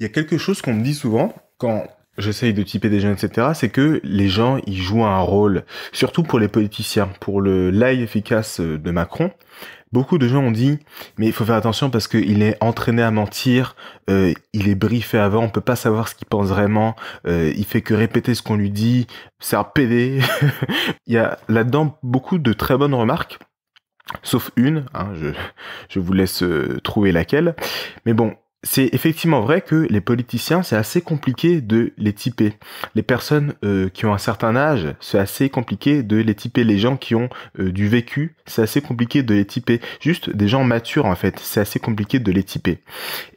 Il y a quelque chose qu'on me dit souvent quand j'essaye de typer des gens, etc., c'est que les gens, ils jouent un rôle, surtout pour les politiciens, pour le live efficace de Macron. Beaucoup de gens ont dit, mais il faut faire attention parce qu'il est entraîné à mentir, euh, il est briefé avant, on peut pas savoir ce qu'il pense vraiment, euh, il fait que répéter ce qu'on lui dit, c'est un PD. il y a là-dedans beaucoup de très bonnes remarques, sauf une, hein, je, je vous laisse euh, trouver laquelle. Mais bon, c'est effectivement vrai que les politiciens, c'est assez compliqué de les typer. Les personnes euh, qui ont un certain âge, c'est assez compliqué de les typer. Les gens qui ont euh, du vécu, c'est assez compliqué de les typer. Juste des gens matures, en fait, c'est assez compliqué de les typer.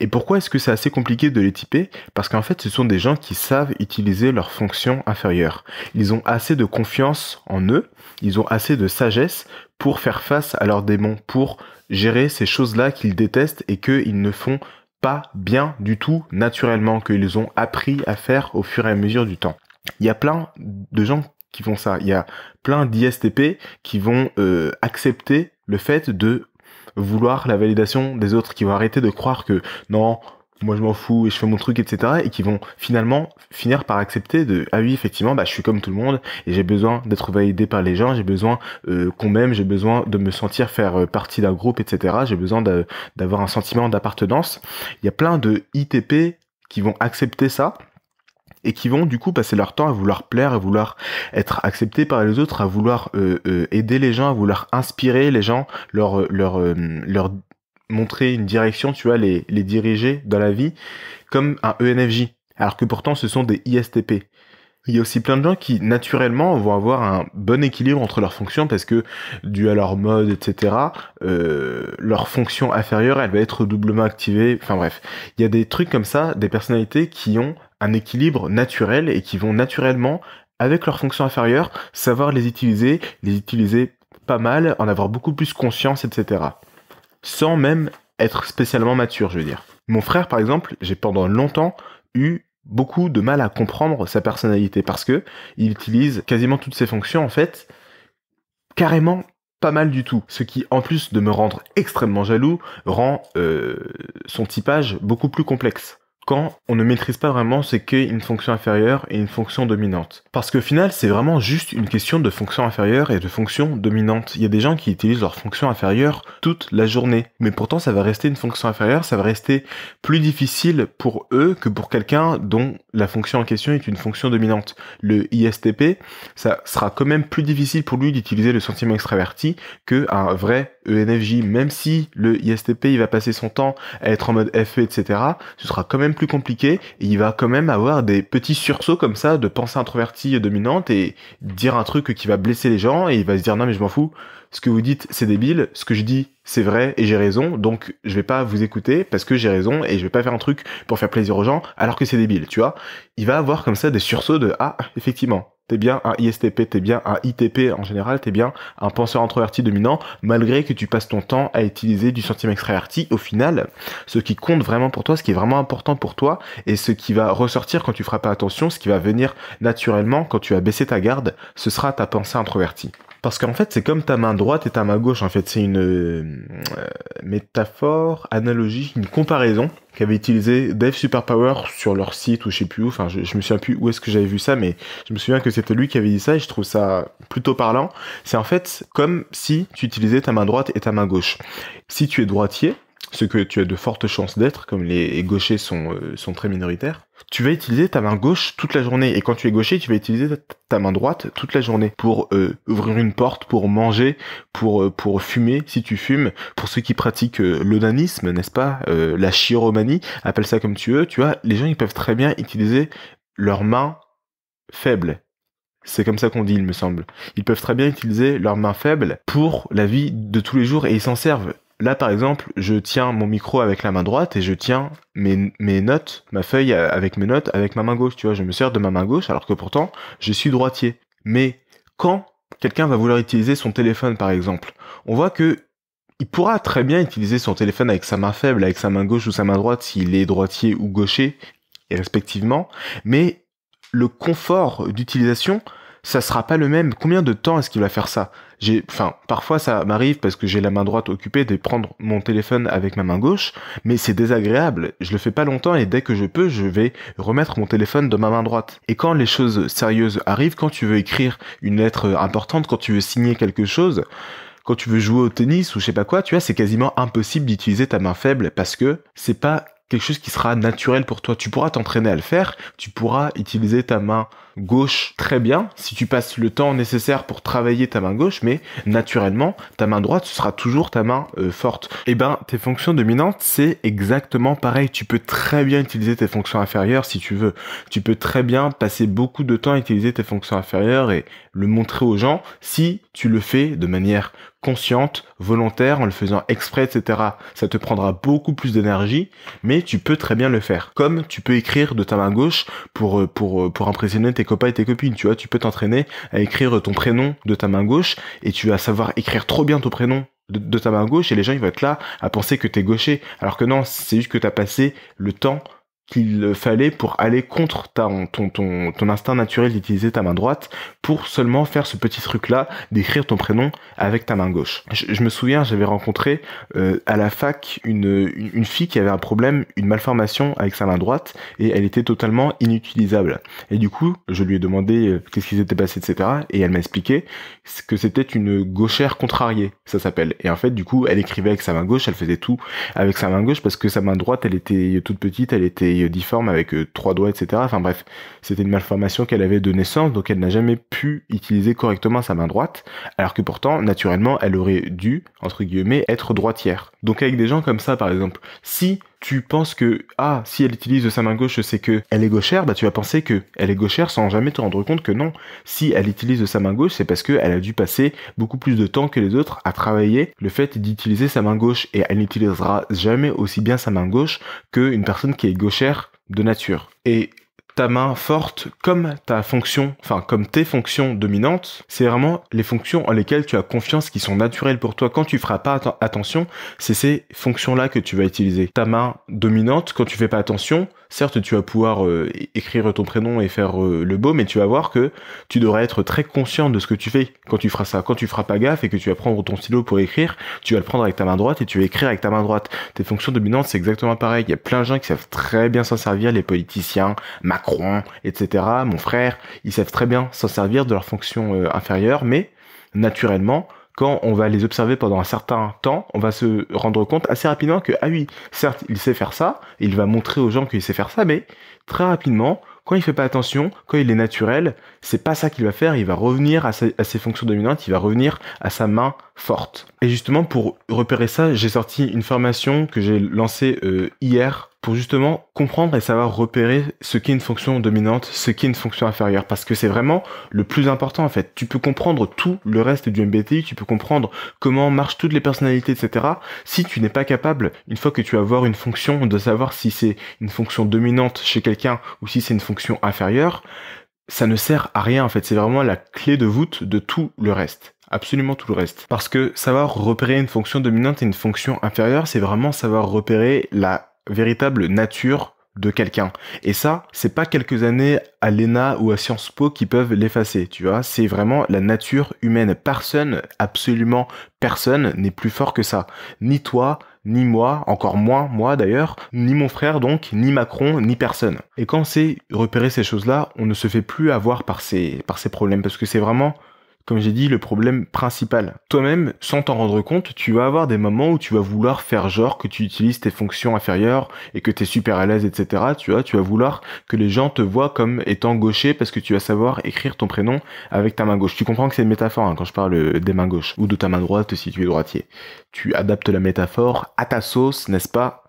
Et pourquoi est-ce que c'est assez compliqué de les typer Parce qu'en fait, ce sont des gens qui savent utiliser leurs fonctions inférieures. Ils ont assez de confiance en eux, ils ont assez de sagesse pour faire face à leurs démons, pour gérer ces choses-là qu'ils détestent et qu'ils ne font pas pas bien du tout naturellement, qu'ils ont appris à faire au fur et à mesure du temps. Il y a plein de gens qui font ça. Il y a plein d'ISTP qui vont euh, accepter le fait de vouloir la validation des autres, qui vont arrêter de croire que non, moi je m'en fous et je fais mon truc, etc. Et qui vont finalement finir par accepter de ah oui effectivement bah je suis comme tout le monde et j'ai besoin d'être validé par les gens, j'ai besoin euh, qu'on m'aime, j'ai besoin de me sentir faire euh, partie d'un groupe, etc. J'ai besoin d'avoir un sentiment d'appartenance. Il y a plein de ITP qui vont accepter ça et qui vont du coup passer leur temps à vouloir plaire, à vouloir être accepté par les autres, à vouloir euh, aider les gens, à vouloir inspirer les gens, leur leur leur montrer une direction, tu vois, les, diriger dans la vie comme un ENFJ, alors que pourtant ce sont des ISTP. Il y a aussi plein de gens qui naturellement vont avoir un bon équilibre entre leurs fonctions parce que dû à leur mode, etc., euh, leur fonction inférieure, elle va être doublement activée. Enfin bref, il y a des trucs comme ça, des personnalités qui ont un équilibre naturel et qui vont naturellement, avec leurs fonction inférieure, savoir les utiliser, les utiliser pas mal, en avoir beaucoup plus conscience, etc sans même être spécialement mature, je veux dire. Mon frère, par exemple, j'ai pendant longtemps eu beaucoup de mal à comprendre sa personnalité parce que il utilise quasiment toutes ses fonctions en fait carrément pas mal du tout. Ce qui, en plus de me rendre extrêmement jaloux, rend euh, son typage beaucoup plus complexe quand on ne maîtrise pas vraiment c'est qu'est une fonction inférieure et une fonction dominante. Parce qu'au final, c'est vraiment juste une question de fonction inférieure et de fonction dominante. Il y a des gens qui utilisent leur fonction inférieure toute la journée, mais pourtant ça va rester une fonction inférieure, ça va rester plus difficile pour eux que pour quelqu'un dont la fonction en question est une fonction dominante. Le ISTP, ça sera quand même plus difficile pour lui d'utiliser le sentiment extraverti qu'un vrai ENFJ, même si le ISTP il va passer son temps à être en mode FE, etc., ce sera quand même plus compliqué et il va quand même avoir des petits sursauts comme ça de pensée introvertie dominante et dire un truc qui va blesser les gens et il va se dire non mais je m'en fous, ce que vous dites c'est débile, ce que je dis c'est vrai et j'ai raison, donc je vais pas vous écouter parce que j'ai raison et je vais pas faire un truc pour faire plaisir aux gens alors que c'est débile, tu vois. Il va avoir comme ça des sursauts de ah effectivement t'es bien un ISTP, t'es bien un ITP en général, t'es bien un penseur introverti dominant, malgré que tu passes ton temps à utiliser du sentiment extraverti, au final, ce qui compte vraiment pour toi, ce qui est vraiment important pour toi, et ce qui va ressortir quand tu feras pas attention, ce qui va venir naturellement quand tu as baissé ta garde, ce sera ta pensée introvertie. Parce qu'en fait, c'est comme ta main droite et ta main gauche. En fait, c'est une euh, métaphore, analogie, une comparaison qu'avait utilisé Dave Superpower sur leur site ou je sais plus où. Enfin, je, je me souviens plus où est-ce que j'avais vu ça, mais je me souviens que c'était lui qui avait dit ça et je trouve ça plutôt parlant. C'est en fait comme si tu utilisais ta main droite et ta main gauche. Si tu es droitier, ce que tu as de fortes chances d'être, comme les gauchers sont, euh, sont très minoritaires, tu vas utiliser ta main gauche toute la journée. Et quand tu es gaucher, tu vas utiliser ta main droite toute la journée pour euh, ouvrir une porte, pour manger, pour, euh, pour fumer, si tu fumes. Pour ceux qui pratiquent l'odanisme, n'est-ce pas, la chiromanie, appelle ça comme tu veux, tu vois, les gens, ils peuvent très bien utiliser leurs mains faibles. C'est comme ça qu'on dit, il me semble. Ils peuvent très bien utiliser leurs mains faibles pour la vie de tous les jours et ils s'en servent. Là, par exemple, je tiens mon micro avec la main droite et je tiens mes, notes, ma feuille euh, avec mes notes avec ma main gauche. Tu vois, je me sers de ma main gauche alors que pourtant, je suis droitier. Mais quand quelqu'un va vouloir utiliser son téléphone, par exemple, on voit que il pourra très bien utiliser son téléphone avec sa main faible, avec sa main gauche ou sa main droite s'il est droitier ou gaucher, respectivement. Mais le confort d'utilisation, ça sera pas le même. Combien de temps est-ce qu'il va faire ça enfin, parfois ça m'arrive parce que j'ai la main droite occupée de prendre mon téléphone avec ma main gauche, mais c'est désagréable. Je le fais pas longtemps et dès que je peux, je vais remettre mon téléphone de ma main droite. Et quand les choses sérieuses arrivent, quand tu veux écrire une lettre importante, quand tu veux signer quelque chose, quand tu veux jouer au tennis ou je sais pas quoi, tu vois, c'est quasiment impossible d'utiliser ta main faible parce que c'est pas quelque chose qui sera naturel pour toi. Tu pourras t'entraîner à le faire, tu pourras utiliser ta main gauche très bien si tu passes le temps nécessaire pour travailler ta main gauche, mais naturellement, ta main droite, ce sera toujours ta main euh, forte. Et eh ben, tes fonctions dominantes, c'est exactement pareil. Tu peux très bien utiliser tes fonctions inférieures si tu veux. Tu peux très bien passer beaucoup de temps à utiliser tes fonctions inférieures et le montrer aux gens si tu le fais de manière consciente, volontaire, en le faisant exprès, etc. Ça te prendra beaucoup plus d'énergie, mais tu peux très bien le faire. Comme tu peux écrire de ta main gauche pour, euh, pour, euh, pour impressionner tes tes copains et tes copines, tu vois, tu peux t'entraîner à écrire ton prénom de ta main gauche et tu vas savoir écrire trop bien ton prénom de, de ta main gauche et les gens ils vont être là à penser que t'es gaucher alors que non, c'est juste que t'as passé le temps qu'il fallait pour aller contre ton, ton, ton instinct naturel d'utiliser ta main droite pour seulement faire ce petit truc-là d'écrire ton prénom avec ta main gauche. Je, me souviens, j'avais rencontré euh, à la fac une, une fille qui avait un problème, une malformation avec sa main droite et elle était totalement inutilisable. Et du coup, je lui ai demandé euh, qu'est-ce qui s'était passé, etc. Et elle m'a expliqué que c'était une gauchère contrariée, ça s'appelle. Et en fait, du coup, elle écrivait avec sa main gauche, elle faisait tout avec sa main gauche parce que sa main droite, elle était toute petite, elle était difforme avec euh, trois doigts, etc. Enfin bref, c'était une malformation qu'elle avait de naissance, donc elle n'a jamais pu utiliser correctement sa main droite, alors que pourtant, naturellement, elle aurait dû, entre guillemets, être droitière. Donc avec des gens comme ça, par exemple, si tu penses que ah si elle utilise sa main gauche c'est que elle est gauchère bah tu vas penser que elle est gauchère sans jamais te rendre compte que non si elle utilise sa main gauche c'est parce qu'elle a dû passer beaucoup plus de temps que les autres à travailler le fait d'utiliser sa main gauche et elle n'utilisera jamais aussi bien sa main gauche qu'une personne qui est gauchère de nature et ta main forte comme ta fonction, enfin comme tes fonctions dominantes, c'est vraiment les fonctions en lesquelles tu as confiance qui sont naturelles pour toi. Quand tu feras pas attention, c'est ces fonctions-là que tu vas utiliser. Ta main dominante, quand tu fais pas attention, certes tu vas pouvoir euh, écrire ton prénom et faire euh, le beau, mais tu vas voir que tu devrais être très conscient de ce que tu fais quand tu feras ça. Quand tu feras pas gaffe et que tu vas prendre ton stylo pour écrire, tu vas le prendre avec ta main droite et tu vas écrire avec ta main droite. Tes fonctions dominantes, c'est exactement pareil. Il y a plein de gens qui savent très bien s'en servir, les politiciens, Macron, Macron, etc., mon frère, ils savent très bien s'en servir de leurs fonctions euh, inférieures, mais naturellement, quand on va les observer pendant un certain temps, on va se rendre compte assez rapidement que, ah oui, certes, il sait faire ça, il va montrer aux gens qu'il sait faire ça, mais très rapidement, quand il fait pas attention, quand il est naturel, c'est pas ça qu'il va faire, il va revenir à ses fonctions dominantes, il va revenir à sa main forte. Et justement, pour repérer ça, j'ai sorti une formation que j'ai lancée euh, hier pour justement comprendre et savoir repérer ce qu'est une fonction dominante, ce qu'est une fonction inférieure, parce que c'est vraiment le plus important en fait. Tu peux comprendre tout le reste du MBTI, tu peux comprendre comment marchent toutes les personnalités, etc. Si tu n'es pas capable, une fois que tu vas voir une fonction, de savoir si c'est une fonction dominante chez quelqu'un ou si c'est une fonction inférieure, ça ne sert à rien en fait. C'est vraiment la clé de voûte de tout le reste. Absolument tout le reste. Parce que savoir repérer une fonction dominante et une fonction inférieure, c'est vraiment savoir repérer la véritable nature de quelqu'un. Et ça, c'est pas quelques années à l'ENA ou à Sciences Po qui peuvent l'effacer, tu vois. C'est vraiment la nature humaine. Personne, absolument personne n'est plus fort que ça. Ni toi, ni moi, encore moins moi d'ailleurs, ni mon frère donc, ni Macron, ni personne. Et quand c'est repérer ces choses-là, on ne se fait plus avoir par ces, par ces problèmes, parce que c'est vraiment comme j'ai dit, le problème principal. Toi-même, sans t'en rendre compte, tu vas avoir des moments où tu vas vouloir faire genre que tu utilises tes fonctions inférieures et que tu es super à l'aise, etc. Tu vois, tu vas vouloir que les gens te voient comme étant gaucher parce que tu vas savoir écrire ton prénom avec ta main gauche. Tu comprends que c'est une métaphore hein, quand je parle euh, des mains gauches ou de ta main droite si tu es droitier. Tu adaptes la métaphore à ta sauce, n'est-ce pas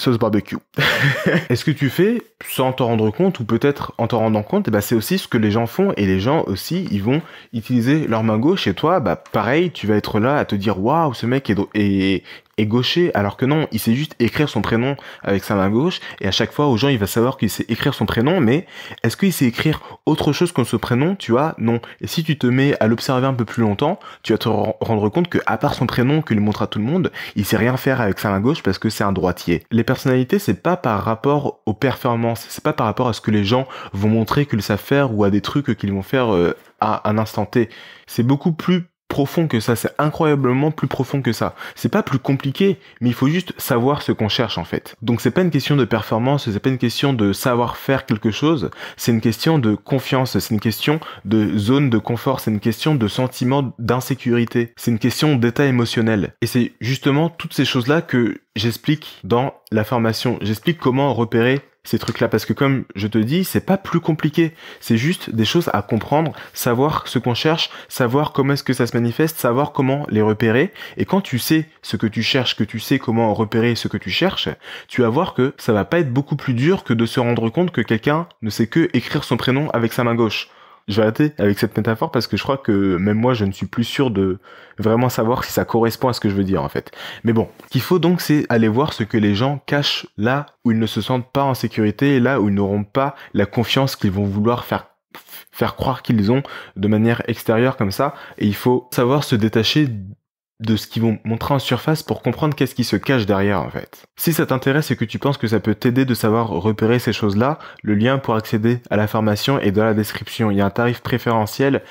sauce barbecue. est ce que tu fais sans t'en rendre compte ou peut-être en t'en rendant compte, Et eh ben, c'est aussi ce que les gens font et les gens aussi, ils vont utiliser leur main gauche et toi, bah, pareil, tu vas être là à te dire waouh, ce mec est, est, gaucher, alors que non, il sait juste écrire son prénom avec sa main gauche, et à chaque fois, aux gens, il va savoir qu'il sait écrire son prénom, mais est-ce qu'il sait écrire autre chose que ce prénom Tu vois, non. Et si tu te mets à l'observer un peu plus longtemps, tu vas te rendre compte que, à part son prénom qu'il montre à tout le monde, il sait rien faire avec sa main gauche parce que c'est un droitier. Les personnalités, c'est pas par rapport aux performances, c'est pas par rapport à ce que les gens vont montrer qu'ils savent faire ou à des trucs qu'ils vont faire euh, à un instant T. C'est beaucoup plus profond que ça, c'est incroyablement plus profond que ça. C'est pas plus compliqué, mais il faut juste savoir ce qu'on cherche en fait. Donc c'est pas une question de performance, c'est pas une question de savoir faire quelque chose, c'est une question de confiance, c'est une question de zone de confort, c'est une question de sentiment d'insécurité, c'est une question d'état émotionnel. Et c'est justement toutes ces choses-là que j'explique dans la formation. J'explique comment repérer ces trucs-là parce que comme je te dis, c'est pas plus compliqué, c'est juste des choses à comprendre, savoir ce qu'on cherche, savoir comment est-ce que ça se manifeste, savoir comment les repérer et quand tu sais ce que tu cherches, que tu sais comment repérer ce que tu cherches, tu vas voir que ça va pas être beaucoup plus dur que de se rendre compte que quelqu'un ne sait que écrire son prénom avec sa main gauche je vais arrêter avec cette métaphore parce que je crois que même moi, je ne suis plus sûr de vraiment savoir si ça correspond à ce que je veux dire en fait. Mais bon, qu'il faut donc, c'est aller voir ce que les gens cachent là où ils ne se sentent pas en sécurité et là où ils n'auront pas la confiance qu'ils vont vouloir faire faire croire qu'ils ont de manière extérieure comme ça. Et il faut savoir se détacher de ce qu'ils vont montrer en surface pour comprendre qu'est-ce qui se cache derrière en fait. Si ça t'intéresse et que tu penses que ça peut t'aider de savoir repérer ces choses-là, le lien pour accéder à la formation est dans la description. Il y a un tarif préférentiel,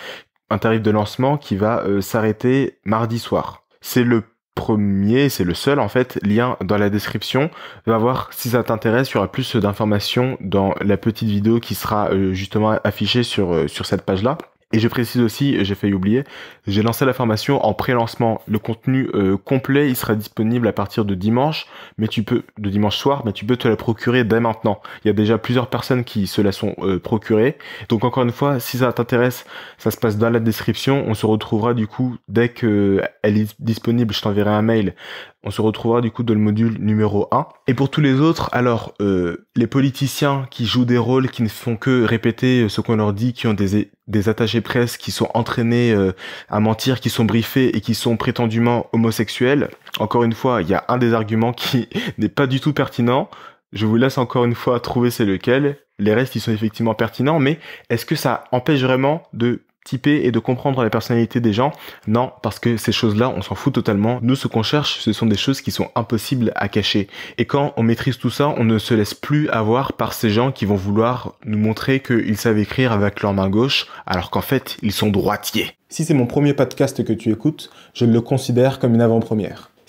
un tarif de lancement qui va euh, s'arrêter mardi soir. C'est le premier, c'est le seul en fait, lien dans la description. Va voir si ça t'intéresse, il y aura plus d'informations dans la petite vidéo qui sera euh, justement affichée sur, euh, sur cette page-là. Et je précise aussi, j'ai failli oublier, j'ai lancé la formation en pré-lancement. Le contenu euh, complet, il sera disponible à partir de dimanche, mais tu peux, de dimanche soir, mais tu peux te la procurer dès maintenant. Il y a déjà plusieurs personnes qui se la sont euh, procurées. Donc encore une fois, si ça t'intéresse, ça se passe dans la description. On se retrouvera du coup dès qu'elle est disponible. Je t'enverrai un mail. On se retrouvera du coup dans le module numéro 1. Et pour tous les autres, alors euh, les politiciens qui jouent des rôles qui ne font que répéter ce qu'on leur dit, qui ont des des attachés presse qui sont entraînés euh, à mentir, qui sont briefés et qui sont prétendument homosexuels. Encore une fois, il y a un des arguments qui n'est pas du tout pertinent. Je vous laisse encore une fois trouver c'est lequel. Les restes, ils sont effectivement pertinents, mais est-ce que ça empêche vraiment de et de comprendre la personnalité des gens. Non, parce que ces choses-là, on s'en fout totalement. Nous, ce qu'on cherche, ce sont des choses qui sont impossibles à cacher. Et quand on maîtrise tout ça, on ne se laisse plus avoir par ces gens qui vont vouloir nous montrer qu'ils savent écrire avec leur main gauche, alors qu'en fait, ils sont droitiers. Si c'est mon premier podcast que tu écoutes, je le considère comme une avant-première.